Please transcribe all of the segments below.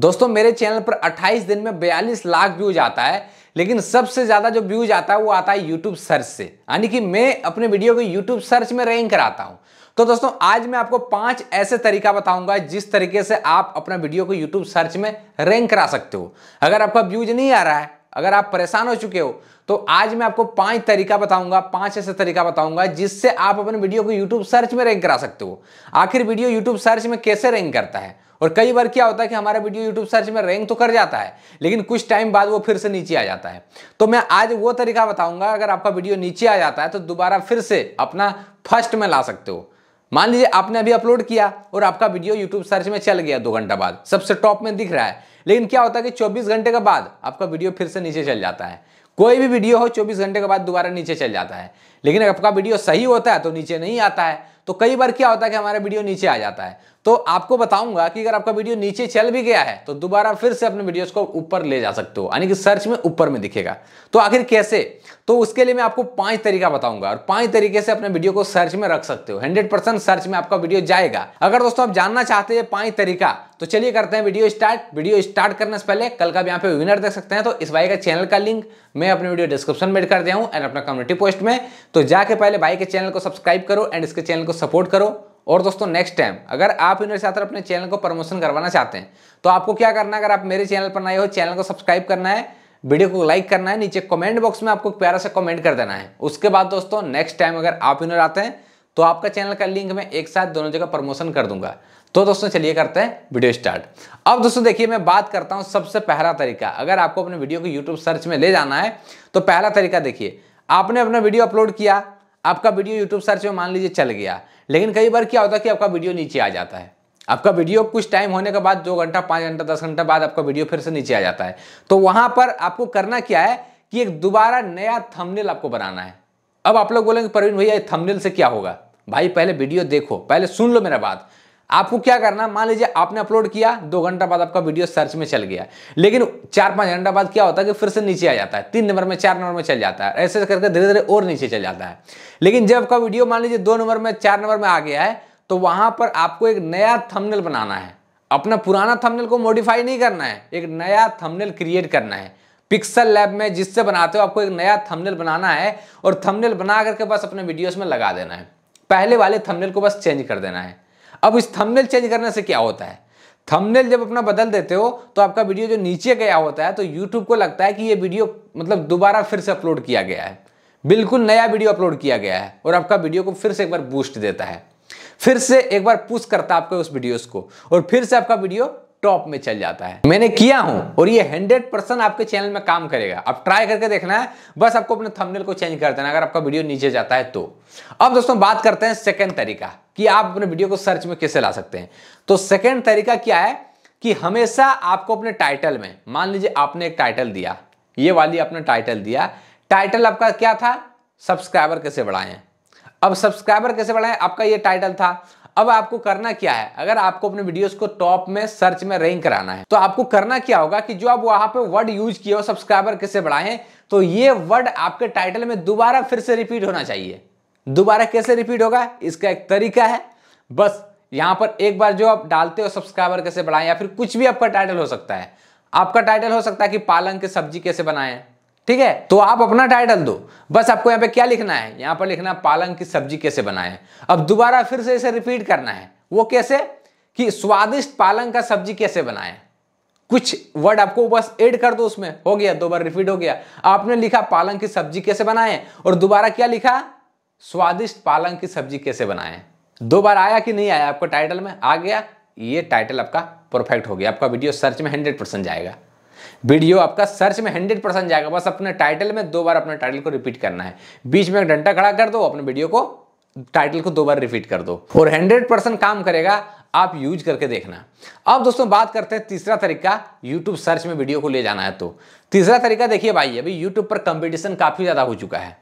दोस्तों मेरे चैनल पर 28 दिन में 42 लाख व्यूज आता है लेकिन सबसे ज़्यादा जो व्यूज आता है वो आता है यूट्यूब सर्च से यानी कि मैं अपने वीडियो को यूट्यूब सर्च में रैंक कराता हूं तो दोस्तों आज मैं आपको पांच ऐसे तरीका बताऊंगा जिस तरीके से आप अपना वीडियो को यूट्यूब सर्च में रैंक करा सकते हो अगर आपका व्यूज नहीं आ रहा है अगर आप परेशान हो चुके हो तो आज मैं आपको पांच तरीका बताऊंगा पांच ऐसे तरीका बताऊंगा जिससे आप अपने वीडियो को यूट्यूब सर्च में रैंक करा सकते हो आखिर वीडियो यूट्यूब सर्च में कैसे रैंक करता है और कई बार क्या होता है कि हमारा वीडियो यूट्यूब सर्च में रैंक तो कर जाता है लेकिन कुछ टाइम बाद वो फिर से नीचे आ जाता है तो मैं आज वो तरीका बताऊंगा अगर आपका वीडियो नीचे आ जाता है तो दोबारा फिर से अपना फर्स्ट में ला सकते हो मान लीजिए आपने अभी अपलोड किया और आपका वीडियो यूट्यूब सर्च में चल गया दो घंटा बाद सबसे टॉप में दिख रहा है लेकिन क्या होता है कि चौबीस घंटे के बाद आपका वीडियो फिर से नीचे चल जाता है कोई भी वीडियो हो 24 घंटे के बाद दोबारा नीचे चल जाता है लेकिन आपका वीडियो सही होता है तो नीचे नहीं आता है तो कई बार क्या होता है कि हमारा वीडियो नीचे आ जाता है तो आपको बताऊंगा कि अगर आपका वीडियो नीचे चल भी गया है तो दोबारा फिर से अपने वीडियोस को ऊपर ले जा सकते हो यानी कि सर्च में ऊपर में दिखेगा तो आखिर कैसे तो उसके लिए मैं आपको पांच तरीका बताऊंगा और पांच तरीके से अपने वीडियो को सर्च में रख सकते हो हंड्रेड परसेंट सर्च में आपका वीडियो जाएगा अगर दोस्तों आप जानना चाहते हैं पांच तरीका तो चलिए करते हैं वीडियो स्टार्ट वीडियो स्टार्ट करने से पहले कल का यहाँ पे विनर देख सकते हैं तो इस भाई का चैनल का लिंक मैं अपने वीडियो डिस्क्रिप्शन में कर दिया हूँ एंड अपना कम्युनिटी पोस्ट में तो जाके पहले भाई के चैनल को सब्सक्राइब करो एंड इसके चैनल को सपोर्ट करो और दोस्तों नेक्स्ट टाइम अगर आप यूनिवर्सिटी छात्र अपने चैनल को प्रमोशन करवाना चाहते हैं तो आपको क्या करना है अगर आप मेरे चैनल पर नए हो चैनल को सब्सक्राइब करना है वीडियो को लाइक करना है नीचे कमेंट बॉक्स में आपको प्यारा से कमेंट कर देना है उसके बाद दोस्तों नेक्स्ट टाइम अगर आप यूनिवर आते हैं तो आपका चैनल का लिंक मैं एक साथ दोनों जगह प्रमोशन कर दूंगा तो दोस्तों चलिए करते हैं वीडियो स्टार्ट अब दोस्तों देखिए मैं बात करता हूँ सबसे पहला तरीका अगर आपको अपने वीडियो को यूट्यूब सर्च में ले जाना है तो पहला तरीका देखिए आपने अपना वीडियो अपलोड किया आपका वीडियो यूट्यूब सर्च में मान लीजिए चल गया लेकिन कई बार क्या होता है कि आपका वीडियो नीचे आ जाता है आपका वीडियो कुछ टाइम होने के बाद दो घंटा पाँच घंटा दस घंटा बाद आपका वीडियो फिर से नीचे आ जाता है तो वहाँ पर आपको करना क्या है कि एक दोबारा नया थमनेल आपको बनाना है अब आप लोग बोलेंगे प्रवीण भैया थमनेल से क्या होगा भाई पहले वीडियो देखो पहले सुन लो मेरा बात आपको क्या करना मान लीजिए आपने अपलोड किया दो घंटा बाद आपका वीडियो सर्च में चल गया लेकिन चार पाँच घंटा बाद क्या होता है कि फिर से नीचे आ जाता है तीन नंबर में चार नंबर में चल जाता है ऐसे करके धीरे धीरे और नीचे चल जाता है लेकिन जब आपका वीडियो मान लीजिए दो नंबर में चार नंबर में आ गया है तो वहां पर आपको एक नया थमनेल बनाना है अपना पुराना थमनेल को मॉडिफाई नहीं करना है एक नया थमनेल क्रिएट करना है पिक्सल लैब में जिससे बनाते हो आपको एक नया थमनेल बनाना है और थमनेल बना करके बस अपने वीडियोस में लगा देना है पहले वाले थमनेल को बस चेंज कर देना है अब इस थंबनेल चेंज करने से क्या होता है थंबनेल जब अपना बदल देते हो तो आपका वीडियो जो नीचे गया होता है तो यूट्यूब को लगता है कि ये वीडियो मतलब दोबारा फिर से अपलोड किया गया है बिल्कुल नया वीडियो अपलोड किया गया है और आपका वीडियो को फिर से एक बार बूस्ट देता है फिर से एक बार पुश करता है आपको उस वीडियोस को और फिर से आपका वीडियो टॉप में चल जाता है मैंने किया हूं और ये 100 परसेंट आपके चैनल में काम करेगा अब ट्राई करके देखना है बस आपको अपने थंबनेल को चेंज कर देना अगर आपका वीडियो नीचे जाता है तो अब दोस्तों बात करते हैं सेकंड तरीका कि आप अपने वीडियो को सर्च में कैसे ला सकते हैं तो सेकेंड तरीका क्या है कि हमेशा आपको अपने टाइटल में मान लीजिए आपने एक टाइटल दिया ये वाली आपने टाइटल दिया टाइटल आपका क्या था सब्सक्राइबर कैसे बढ़ाएं अब सब्सक्राइबर कैसे बढ़ाएं आपका ये टाइटल था अब आपको करना क्या है अगर आपको अपने वीडियोस को टॉप में सर्च में रैंक कराना है तो आपको करना क्या होगा कि जो आप वहां पे वर्ड यूज किए हो सब्सक्राइबर कैसे बढ़ाएं तो ये वर्ड आपके टाइटल में दोबारा फिर से रिपीट होना चाहिए दोबारा कैसे रिपीट होगा इसका एक तरीका है बस यहां पर एक बार जो आप डालते हो सब्सक्राइबर कैसे बढ़ाएं या फिर कुछ भी आपका टाइटल हो सकता है आपका टाइटल हो सकता है कि पालंग की सब्जी कैसे बनाएं ठीक है तो आप अपना टाइटल दो बस आपको यहाँ पे क्या लिखना है यहाँ पर लिखना पालंग की सब्जी कैसे बनाए अब दोबारा फिर से इसे रिपीट करना है वो कैसे कि स्वादिष्ट पालंग का सब्जी कैसे बनाए कुछ वर्ड आपको बस ऐड कर दो उसमें हो गया दो बार रिपीट हो गया आपने लिखा पालंग की सब्जी कैसे बनाए और दोबारा क्या लिखा स्वादिष्ट पालंग की सब्जी कैसे बनाए दो बार आया कि नहीं आया आपको टाइटल में आ गया ये टाइटल आपका परफेक्ट हो गया आपका वीडियो सर्च में हंड्रेड परसेंट जाएगा वीडियो आपका सर्च में हंड्रेड परसेंट जाएगा बस अपने टाइटल में दो बार अपने टाइटल को रिपीट करना है बीच में एक डंटा खड़ा कर दो अपने वीडियो को टाइटल को दो बार रिपीट कर दो और हंड्रेड परसेंट काम करेगा आप यूज करके देखना अब दोस्तों बात करते हैं तीसरा तरीका यूट्यूब सर्च में वीडियो को ले जाना है तो तीसरा तरीका देखिए भाई अभी यूट्यूब पर कंपटीशन काफ़ी ज़्यादा हो चुका है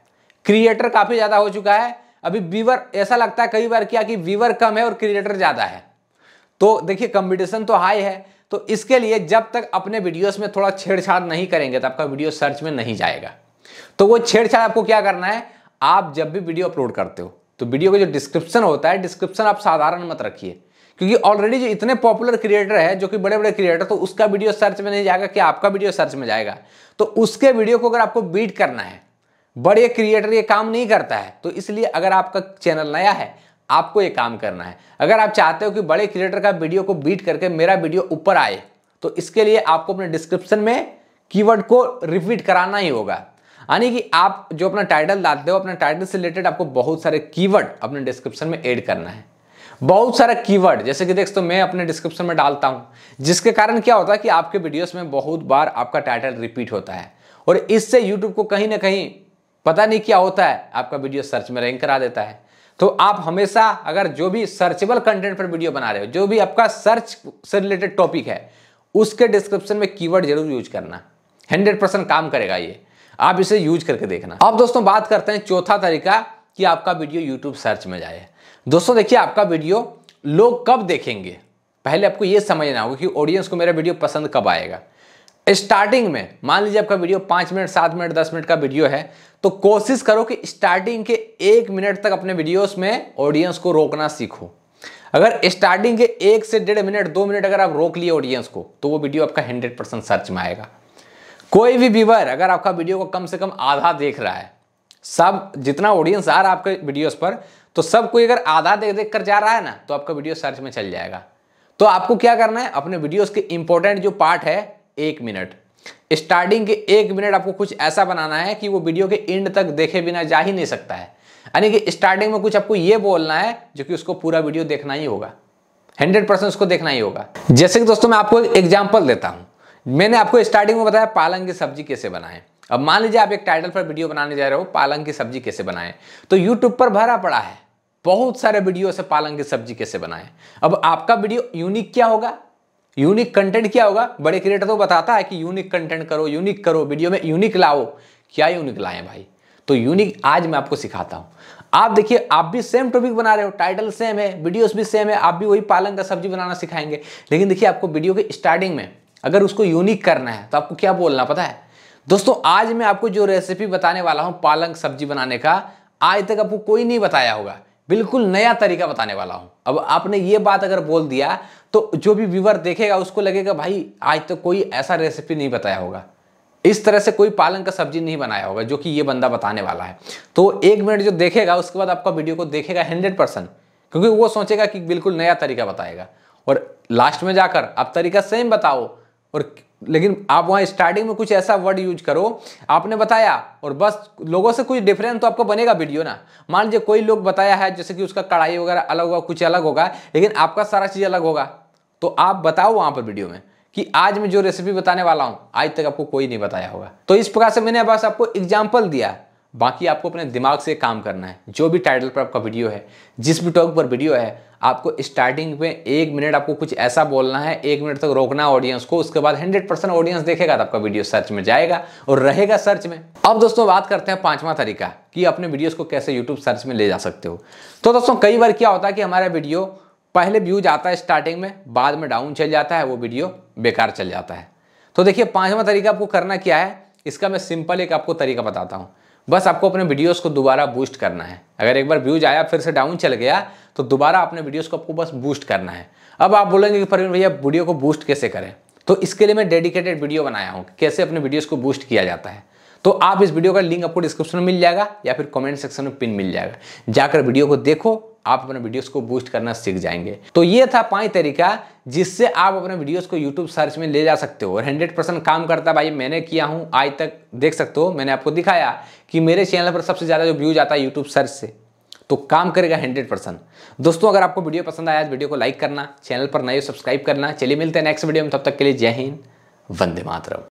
क्रिएटर काफ़ी ज़्यादा हो चुका है अभी व्यूवर ऐसा लगता है कई बार क्या कि व्यूवर हाँ कम है और क्रिएटर ज़्यादा है तो देखिए कंपटीशन तो हाई है तो इसके लिए जब तक अपने वीडियोस में थोड़ा छेड़छाड़ नहीं करेंगे तो आपका वीडियो सर्च में नहीं जाएगा तो वो छेड़छाड़ आपको क्या करना है आप जब भी वीडियो अपलोड करते हो तो वीडियो का जो डिस्क्रिप्शन होता है डिस्क्रिप्शन आप साधारण मत रखिए क्योंकि ऑलरेडी जो इतने पॉपुलर क्रिएटर है जो कि बड़े बड़े क्रिएटर तो उसका वीडियो सर्च में नहीं जाएगा कि आपका वीडियो सर्च में जाएगा तो उसके वीडियो को अगर आपको बीट करना है बड़े क्रिएटर ये काम नहीं करता है तो इसलिए अगर आपका चैनल नया है आपको ये काम करना है अगर आप चाहते हो कि बड़े क्रिएटर का वीडियो को बीट करके मेरा वीडियो ऊपर आए तो इसके लिए आपको अपने डिस्क्रिप्शन में कीवर्ड को रिपीट कराना ही होगा यानी कि आप जो अपना टाइटल डालते हो अपने टाइटल से रिलेटेड आपको बहुत सारे कीवर्ड अपने डिस्क्रिप्शन में ऐड करना है बहुत सारा कीवर्ड जैसे कि देखो तो मैं अपने डिस्क्रिप्शन में डालता हूं जिसके कारण क्या होता है कि आपके वीडियोस में बहुत बार आपका टाइटल रिपीट होता है और इससे यूट्यूब को कहीं ना कहीं पता नहीं क्या होता है आपका वीडियो सर्च में रैंक करा देता है तो आप हमेशा अगर जो भी सर्चेबल कंटेंट पर वीडियो बना रहे हो जो भी आपका सर्च से रिलेटेड टॉपिक है उसके डिस्क्रिप्शन में कीवर्ड जरूर यूज करना हंड्रेड परसेंट काम करेगा ये आप इसे यूज करके देखना अब दोस्तों बात करते हैं चौथा तरीका कि आपका वीडियो यूट्यूब सर्च में जाए दोस्तों देखिए आपका वीडियो लोग कब देखेंगे पहले आपको यह समझना होगा कि ऑडियंस को मेरा वीडियो पसंद कब आएगा स्टार्टिंग में मान लीजिए आपका वीडियो पांच मिनट सात मिनट दस मिनट का वीडियो है तो कोशिश करो कि स्टार्टिंग के एक मिनट तक अपने वीडियोस में ऑडियंस को रोकना सीखो अगर स्टार्टिंग के एक से डेढ़ मिनट दो मिनट अगर आप रोक लिए ऑडियंस को तो वो वीडियो आपका हंड्रेड परसेंट सर्च में आएगा कोई भी व्यूवर अगर आपका वीडियो को कम से कम आधा देख रहा है सब जितना ऑडियंस आ रहा है आपके वीडियोस पर तो सब कोई अगर आधा देख देख कर जा रहा है ना तो आपका वीडियो सर्च में चल जाएगा तो आपको क्या करना है अपने वीडियोस के इंपॉर्टेंट जो पार्ट है एक मिनट स्टार्टिंग के एक मिनट आपको कुछ ऐसा बनाना है कि वो वीडियो के एंड तक देखे बिना जा ही नहीं सकता है यानी कि स्टार्टिंग में कुछ आपको ये बोलना है जो कि उसको पूरा वीडियो देखना ही होगा हंड्रेड परसेंट उसको देखना ही होगा जैसे कि दोस्तों मैं आपको एक एग्जाम्पल देता हूँ मैंने आपको स्टार्टिंग में बताया पालंग की सब्जी कैसे बनाएं अब मान लीजिए आप एक टाइटल पर वीडियो बनाने जा रहे हो पालंग की सब्जी कैसे बनाएं तो यूट्यूब पर भरा पड़ा है बहुत सारे वीडियो से पालंग की सब्जी कैसे बनाएं अब आपका वीडियो यूनिक क्या होगा यूनिक कंटेंट क्या होगा बड़े क्रिएटर तो बताता है कि यूनिक कंटेंट करो यूनिक करो वीडियो में यूनिक लाओ क्या यूनिक लाए भाई तो यूनिक आज मैं आपको सिखाता हूं आप देखिए आप भी सेम टॉपिक बना रहे हो टाइटल सेम है वीडियोस भी सेम है आप भी वही पालन का सब्जी बनाना सिखाएंगे लेकिन देखिए आपको वीडियो के स्टार्टिंग में अगर उसको यूनिक करना है तो आपको क्या बोलना पता है दोस्तों आज मैं आपको जो रेसिपी बताने वाला हूं पालंग सब्जी बनाने का आज तक आपको कोई नहीं बताया होगा बिल्कुल नया तरीका बताने वाला हूं अब आपने ये बात अगर बोल दिया तो जो भी व्यूवर देखेगा उसको लगेगा भाई आज तो कोई ऐसा रेसिपी नहीं बताया होगा इस तरह से कोई पालन का सब्जी नहीं बनाया होगा जो कि ये बंदा बताने वाला है तो एक मिनट जो देखेगा उसके बाद आपका वीडियो को देखेगा हंड्रेड परसेंट क्योंकि वो सोचेगा कि बिल्कुल नया तरीका बताएगा और लास्ट में जाकर आप तरीका सेम बताओ और लेकिन आप वहां स्टार्टिंग में कुछ ऐसा वर्ड यूज करो आपने बताया और बस लोगों से कुछ डिफरेंस तो आपको बनेगा वीडियो ना मान लीजिए कोई लोग बताया है जैसे कि उसका कढ़ाई वगैरह अलग होगा कुछ अलग होगा लेकिन आपका सारा चीज़ अलग होगा तो आप बताओ वहां पर वीडियो में कि आज मैं जो रेसिपी बताने वाला हूं आज तक आपको कोई नहीं बताया होगा तो इस प्रकार से मैंने बस आपको एग्जाम्पल दिया बाकी आपको अपने दिमाग से काम करना है जो भी टाइटल पर आपका वीडियो है जिस भी टॉपिक पर वीडियो है आपको स्टार्टिंग में एक मिनट आपको कुछ ऐसा बोलना है एक मिनट तक रोकना ऑडियंस को उसके बाद हंड्रेड परसेंट ऑडियंस देखेगा तो आपका वीडियो सर्च में जाएगा और रहेगा सर्च में अब दोस्तों बात करते हैं पांचवा तरीका कि अपने वीडियोस को कैसे यूट्यूब सर्च में ले जा सकते हो तो दोस्तों कई बार क्या होता है कि हमारा वीडियो पहले व्यूज आता है स्टार्टिंग में बाद में डाउन चल जाता है वो वीडियो बेकार चल जाता है तो देखिए पांचवा तरीका आपको करना क्या है इसका मैं सिंपल एक आपको तरीका बताता हूँ बस आपको अपने वीडियोस को दोबारा बूस्ट करना है अगर एक बार व्यूज आया फिर से डाउन चल गया तो दोबारा अपने वीडियोस को आपको बस बूस्ट करना है अब आप बोलेंगे कि परवीन भैया वीडियो को बूस्ट कैसे करें तो इसके लिए मैं डेडिकेटेड वीडियो बनाया हूँ कैसे अपने वीडियोज़ को बूस्ट किया जाता है तो आप इस वीडियो का लिंक आपको डिस्क्रिप्शन में मिल जाएगा या फिर कमेंट सेक्शन में पिन मिल जाएगा जाकर वीडियो को देखो आप अपने वीडियोस को बूस्ट करना सीख जाएंगे तो ये था पांच तरीका जिससे आप अपने वीडियोस को यूट्यूब सर्च में ले जा सकते हो और 100 परसेंट काम करता भाई मैंने किया हूं आज तक देख सकते हो मैंने आपको दिखाया कि मेरे चैनल पर सबसे ज़्यादा जो व्यूज आता है यूट्यूब सर्च से तो काम करेगा हंड्रेड परसेंट दोस्तों अगर आपको वीडियो पसंद आया वीडियो को लाइक करना चैनल पर नए सब्सक्राइब करना चलिए मिलते हैं नेक्स्ट वीडियो में तब तक के लिए जय हिंद वंदे मातरम